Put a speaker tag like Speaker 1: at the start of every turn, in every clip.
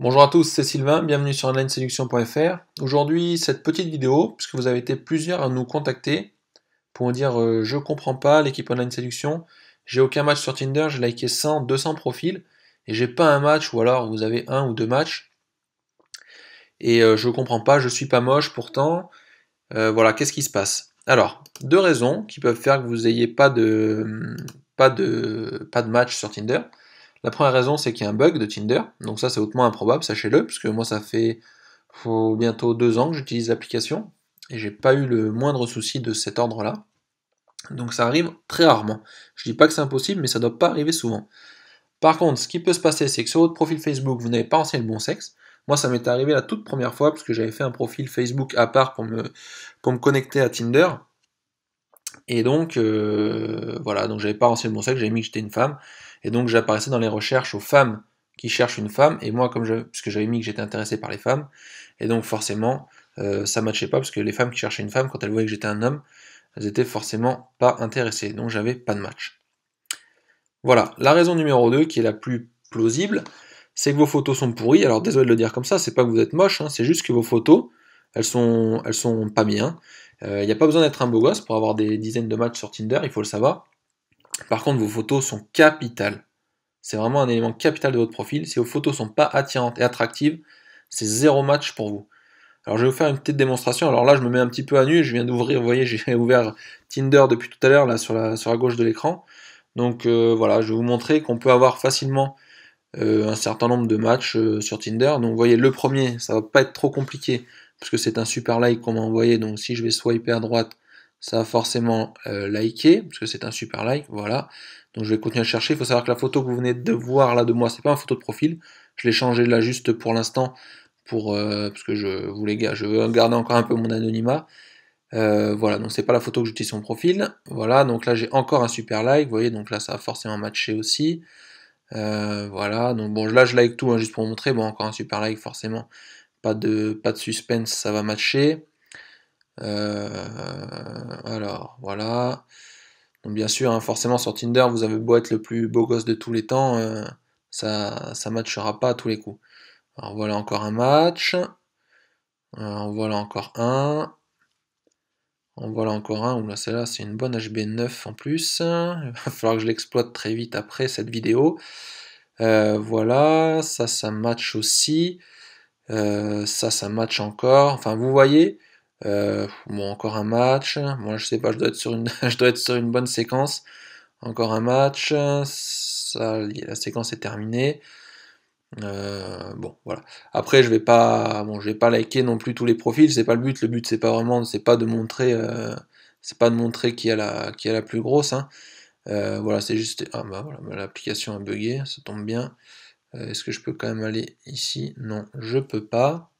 Speaker 1: Bonjour à tous, c'est Sylvain, bienvenue sur onlineséduction.fr. Aujourd'hui, cette petite vidéo, puisque vous avez été plusieurs à nous contacter pour dire je euh, je comprends pas l'équipe online séduction, j'ai aucun match sur Tinder, j'ai liké 100, 200 profils et j'ai pas un match ou alors vous avez un ou deux matchs. Et je euh, je comprends pas, je suis pas moche pourtant. Euh, voilà, qu'est-ce qui se passe Alors, deux raisons qui peuvent faire que vous n'ayez pas de, pas de, pas de match sur Tinder. La première raison, c'est qu'il y a un bug de Tinder. Donc ça, c'est hautement improbable, sachez-le, puisque moi, ça fait bientôt deux ans que j'utilise l'application et j'ai pas eu le moindre souci de cet ordre-là. Donc ça arrive très rarement. Je dis pas que c'est impossible, mais ça doit pas arriver souvent. Par contre, ce qui peut se passer, c'est que sur votre profil Facebook, vous n'avez pas renseigné le bon sexe. Moi, ça m'est arrivé la toute première fois, puisque j'avais fait un profil Facebook à part pour me, pour me connecter à Tinder. Et donc, euh, voilà, donc j'avais pas renseigné bon sexe, j'avais mis que j'étais une femme. Et donc j'apparaissais dans les recherches aux femmes qui cherchent une femme, et moi, comme je, puisque j'avais mis que j'étais intéressé par les femmes, et donc forcément, ça euh, ça matchait pas, parce que les femmes qui cherchaient une femme, quand elles voyaient que j'étais un homme, elles étaient forcément pas intéressées, donc j'avais pas de match. Voilà, la raison numéro 2, qui est la plus plausible, c'est que vos photos sont pourries. Alors désolé de le dire comme ça, c'est pas que vous êtes moche, hein. c'est juste que vos photos, elles sont, elles sont pas bien. Il euh, n'y a pas besoin d'être un beau gosse pour avoir des dizaines de matchs sur Tinder, il faut le savoir. Par contre, vos photos sont capitales. C'est vraiment un élément capital de votre profil. Si vos photos sont pas attirantes et attractives, c'est zéro match pour vous. Alors je vais vous faire une petite démonstration. Alors là, je me mets un petit peu à nu. Je viens d'ouvrir, vous voyez, j'ai ouvert Tinder depuis tout à l'heure, là, sur la, sur la gauche de l'écran. Donc euh, voilà, je vais vous montrer qu'on peut avoir facilement euh, un certain nombre de matchs euh, sur Tinder. Donc vous voyez, le premier, ça ne va pas être trop compliqué, parce que c'est un super like qu'on m'a envoyé. Donc si je vais swiper à droite, ça a forcément liker, euh, liké, parce que c'est un super like, voilà. Donc je vais continuer à chercher. Il faut savoir que la photo que vous venez de voir là de moi, c'est pas une photo de profil. Je l'ai changée là juste pour l'instant, pour euh, parce que je voulais je veux garder encore un peu mon anonymat. Euh, voilà, donc c'est pas la photo que j'utilise sur mon profil. Voilà, donc là j'ai encore un super like, vous voyez, donc là ça a forcément matché aussi. voilà, donc bon là je like tout hein, juste pour montrer, bon encore un super like forcément, pas de, pas de suspense, ça va matcher. Euh, alors, voilà. bien sûr, hein, forcément, sur Tinder, vous avez beau être le plus beau gosse de tous les temps, euh, ça ne matchera pas à tous les coups. Alors, voilà encore un match. En euh, voilà encore un. En voilà encore un. Oula, celle-là, c'est une bonne HB9 en plus. Il va falloir que je l'exploite très vite après cette vidéo. voilà, ça, ça match aussi. ça, ça match encore. Enfin, vous voyez, euh, bon, encore un match. Moi, je sais pas, je dois être sur une, je dois être sur une bonne séquence. Encore un match. Ça, la séquence est terminée. Euh, bon, voilà. Après, je vais pas, bon, je vais pas liker non plus tous les profils. C'est pas le but. Le but, c'est pas vraiment, c'est pas de montrer, euh, c'est pas de montrer qui a la, qui a la plus grosse. Hein. voilà, c'est juste. Ah bah voilà, bah, l'application a bugué. Ça tombe bien. Est-ce que je peux quand même aller ici Non, je peux pas.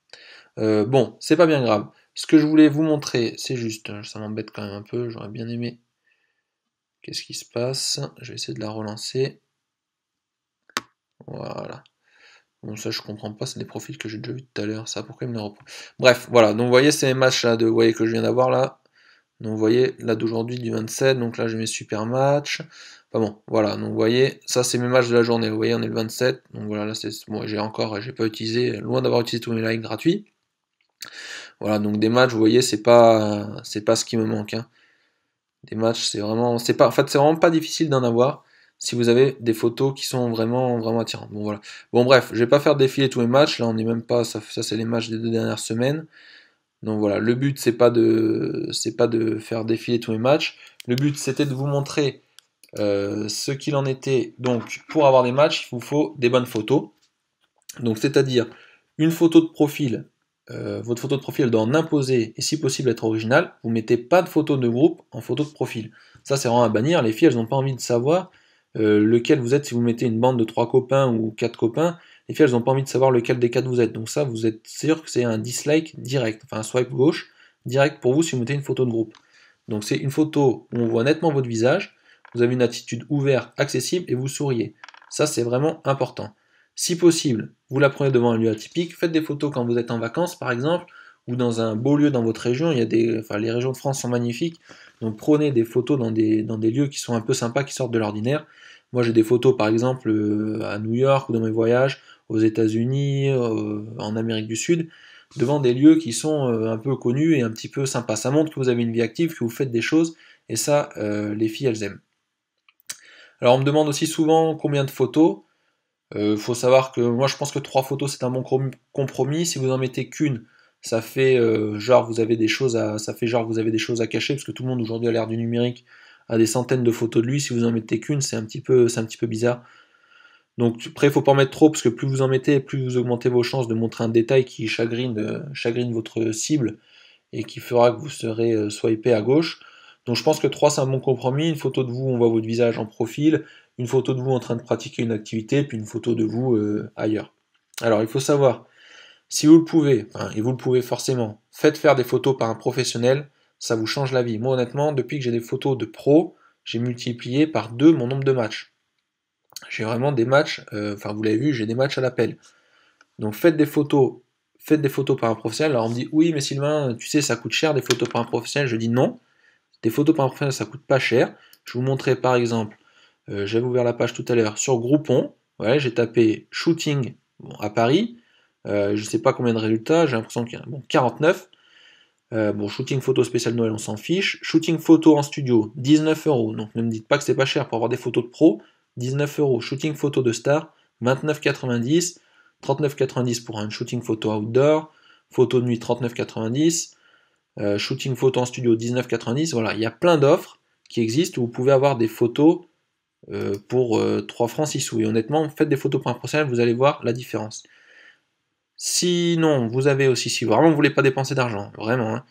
Speaker 1: bon, c'est pas bien grave. Ce que je voulais vous montrer, c'est juste, euh, ça m'embête quand même un peu, j'aurais bien aimé. Qu'est-ce qui se passe Je vais essayer de la relancer. Voilà. Bon, ça, je comprends pas, c'est des profils que j'ai déjà vus tout à l'heure, ça, pourquoi il me les reprend Bref, voilà, donc vous voyez ces matchs-là vous voyez, que je viens d'avoir là, donc vous voyez, là d'aujourd'hui, du 27, donc là j'ai mes super matchs, enfin bon, voilà, donc vous voyez, ça c'est mes matchs de la journée, vous voyez, on est le 27, donc voilà, là c'est, moi j'ai encore, j'ai pas utilisé, loin d'avoir utilisé tous mes likes gratuits, voilà, donc des matchs, vous voyez, c'est pas, c'est pas ce qui me manque. Hein. Des matchs, c'est vraiment, c'est pas, fait, c'est vraiment pas difficile d'en avoir si vous avez des photos qui sont vraiment, vraiment attirantes. Bon voilà. Bon bref, je vais pas faire défiler tous les matchs. Là, on n'est même pas, ça, ça c'est les matchs des deux dernières semaines. Donc voilà, le but c'est pas de, c'est pas de faire défiler tous les matchs. Le but c'était de vous montrer euh, ce qu'il en était. Donc pour avoir des matchs, il vous faut des bonnes photos. Donc c'est-à-dire une photo de profil euh, votre photo de profil doit en imposer et si possible être originale. Vous ne mettez pas de photo de groupe en photo de profil. Ça, c'est vraiment à bannir. Les filles, elles n'ont pas envie de savoir euh, lequel vous êtes. Si vous mettez une bande de trois copains ou quatre copains, les filles, elles n'ont pas envie de savoir lequel des quatre vous êtes. Donc ça, vous êtes sûr que c'est un dislike direct, enfin un swipe gauche direct pour vous si vous mettez une photo de groupe. Donc c'est une photo où on voit nettement votre visage, vous avez une attitude ouverte, accessible et vous souriez. Ça, c'est vraiment important. Si possible, vous la prenez devant un lieu atypique, faites des photos quand vous êtes en vacances par exemple, ou dans un beau lieu dans votre région. Il y a des, enfin, les régions de France sont magnifiques, donc prenez des photos dans des, dans des lieux qui sont un peu sympas, qui sortent de l'ordinaire. Moi j'ai des photos par exemple euh, à New York ou dans mes voyages, aux États-Unis, euh, en Amérique du Sud, devant des lieux qui sont euh, un peu connus et un petit peu sympas. Ça montre que vous avez une vie active, que vous faites des choses, et ça, les filles, elles aiment. Alors on me demande aussi souvent combien de photos. Il euh, faut savoir que moi je pense que trois photos c'est un bon compromis. Si vous en mettez qu'une, ça fait euh, genre vous avez des choses à ça fait genre vous avez des choses à cacher parce que tout le monde aujourd'hui à l'ère du numérique a des centaines de photos de lui. Si vous en mettez qu'une, c'est un petit peu c'est un petit peu bizarre. Donc après, il faut pas en mettre trop parce que plus vous en mettez, plus vous augmentez vos chances de montrer un détail qui chagrine, euh, chagrine votre cible et qui fera que vous serez swipé à gauche. Donc je pense que 3 c'est un bon compromis, une photo de vous, on voit votre visage en profil, une photo de vous en train de pratiquer une activité, puis une photo de vous euh, ailleurs. Alors il faut savoir, si vous le pouvez, hein, et vous le pouvez forcément, faites faire des photos par un professionnel, ça vous change la vie. Moi honnêtement, depuis que j'ai des photos de pro, j'ai multiplié par deux mon nombre de matchs. J'ai vraiment des matchs, euh, enfin vous l'avez vu, j'ai des matchs à l'appel. Donc faites des photos, faites des photos par un professionnel. Alors on me dit oui mais Sylvain, tu sais ça coûte cher des photos par un professionnel. Je dis non. Des photos par un professionnel ça coûte pas cher. Je vous montrais par exemple euh, j'avais ouvert la page tout à l'heure, sur Groupon, j'ai tapé shooting à Paris, euh, je ne sais pas combien de résultats, j'ai l'impression qu'il y en a 49. Euh, bon, shooting photo spécial Noël, on s'en fiche. Shooting photo en studio, 19 euros. Donc ne me dites pas que c'est pas cher pour avoir des photos de pro, 19 euros. Shooting photo de star, 29,90. 39,90 pour un shooting photo outdoor. Photo de nuit, 39,90. shooting photo en studio, 19,90. Voilà, il y a plein d'offres qui existent où vous pouvez avoir des photos euh, pour 3 euh, francs 6 sous. Et honnêtement, faites des photos pour un professionnel, vous allez voir la différence. Sinon, vous avez aussi, si vraiment vous voulez pas dépenser d'argent, vraiment, hein,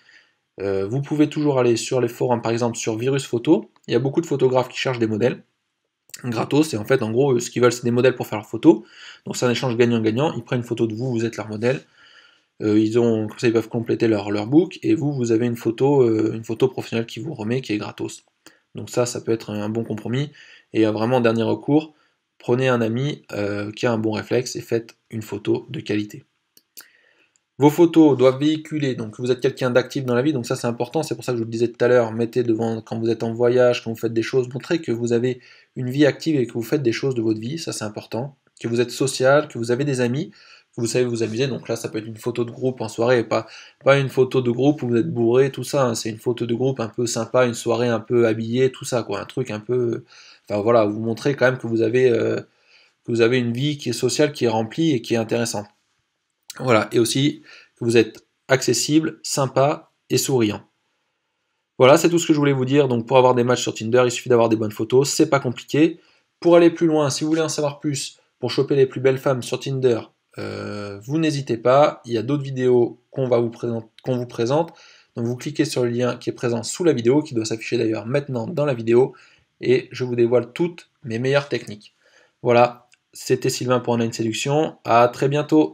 Speaker 1: euh, vous pouvez toujours aller sur les forums, par exemple sur Virus Photo. Il y a beaucoup de photographes qui cherchent des modèles gratos, et en fait, en gros, ce qu'ils veulent, c'est des modèles pour faire leurs photos. Donc, c'est un échange gagnant-gagnant. Ils prennent une photo de vous, vous êtes leur modèle. ils ont, comme ça, ils peuvent compléter leur, leur book, et vous, vous avez une photo, une photo professionnelle qui vous remet, qui est gratos. Donc, ça, ça peut être un bon compromis. Et euh, vraiment, dernier recours, prenez un ami euh, qui a un bon réflexe et faites une photo de qualité. Vos photos doivent véhiculer, donc vous êtes quelqu'un d'actif dans la vie, donc ça c'est important, c'est pour ça que je vous le disais tout à l'heure, mettez devant, quand vous êtes en voyage, quand vous faites des choses, montrez que vous avez une vie active et que vous faites des choses de votre vie, ça c'est important, que vous êtes social, que vous avez des amis, que vous savez vous amuser, donc là ça peut être une photo de groupe en soirée, et pas, pas une photo de groupe où vous êtes bourré, tout ça, hein. c'est une photo de groupe un peu sympa, une soirée un peu habillée, tout ça, quoi, un truc un peu Enfin voilà, vous montrer quand même que vous avez, euh, vous avez une vie qui est sociale, qui est remplie et qui est intéressante. Voilà, et aussi que vous êtes accessible, sympa et souriant. Voilà, c'est tout ce que je voulais vous dire. Donc pour avoir des matchs sur Tinder, il suffit d'avoir des bonnes photos, c'est pas compliqué. Pour aller plus loin, si vous voulez en savoir plus, pour choper les plus belles femmes sur Tinder, euh, vous n'hésitez pas, il y a d'autres vidéos qu'on vous, vous présente. Donc vous cliquez sur le lien qui est présent sous la vidéo, qui doit s'afficher d'ailleurs maintenant dans la vidéo et je vous dévoile toutes mes meilleures techniques. Voilà, c'était Sylvain pour une séduction. À très bientôt.